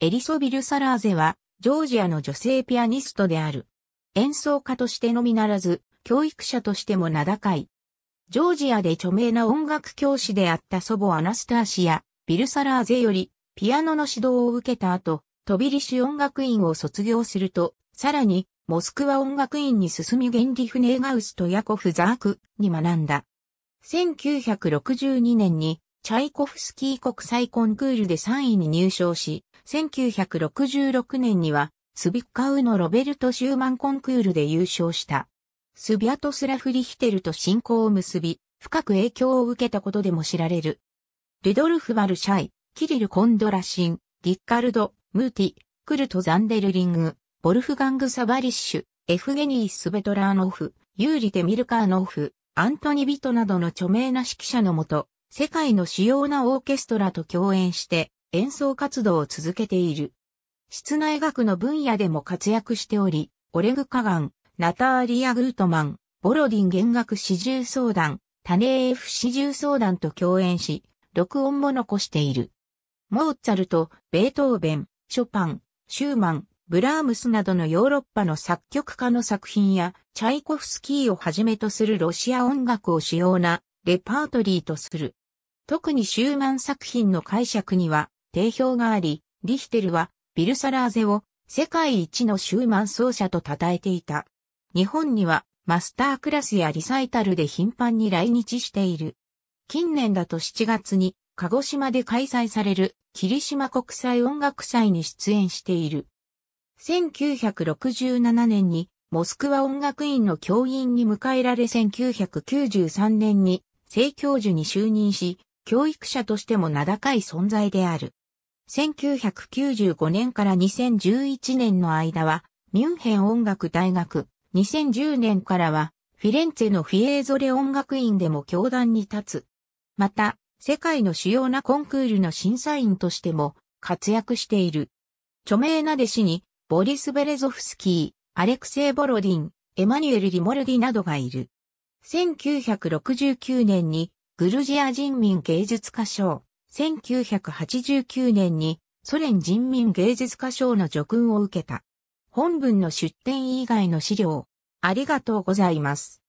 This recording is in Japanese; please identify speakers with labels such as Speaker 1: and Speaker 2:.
Speaker 1: エリソ・ビルサラーゼは、ジョージアの女性ピアニストである。演奏家としてのみならず、教育者としても名高い。ジョージアで著名な音楽教師であった祖母アナスターシア、ビルサラーゼより、ピアノの指導を受けた後、トビリシュ音楽院を卒業すると、さらに、モスクワ音楽院に進みゲンリフ・ネーガウスとヤコフ・ザークに学んだ。1962年にチャイコフスキー国際コンクールで3位に入賞し、1966年には、スビッカウのロベルト・シューマンコンクールで優勝した。スビアトスラフ・リヒテルと親交を結び、深く影響を受けたことでも知られる。ルドルフ・バルシャイ、キリル・コンドラシン、ディッカルド、ムーティ、クルト・ザンデルリング、ボルフガング・サバリッシュ、エフゲニー・スベトラーノフ、ユーリ・テミルカーノフ、アントニ・ビトなどの著名な指揮者のもと、世界の主要なオーケストラと共演して演奏活動を続けている。室内楽の分野でも活躍しており、オレグ・カガン、ナターリア・グートマン、ボロディン弦楽四重相談、タネーフ四重相談と共演し、録音も残している。モーツァルト、ベートーベン、ショパン、シューマン、ブラームスなどのヨーロッパの作曲家の作品や、チャイコフスキーをはじめとするロシア音楽を主要なレパートリーとする。特にシューマン作品の解釈には定評があり、リヒテルはビルサラーゼを世界一のシューマン奏者と称えていた。日本にはマスタークラスやリサイタルで頻繁に来日している。近年だと7月に鹿児島で開催される霧島国際音楽祭に出演している。1967年にモスクワ音楽院の教員に迎えられ1993年に正教授に就任し、教育者としても名高い存在である。1995年から2011年の間は、ミュンヘン音楽大学、2010年からは、フィレンツェのフィエーゾレ音楽院でも教壇に立つ。また、世界の主要なコンクールの審査員としても活躍している。著名な弟子に、ボリス・ベレゾフスキー、アレクセイ・ボロディン、エマニュエル・リモルディなどがいる。1969年にグルジア人民芸術家賞、1989年にソ連人民芸術家賞の叙勲を受けた。本文の出展以外の資料、ありがとうございます。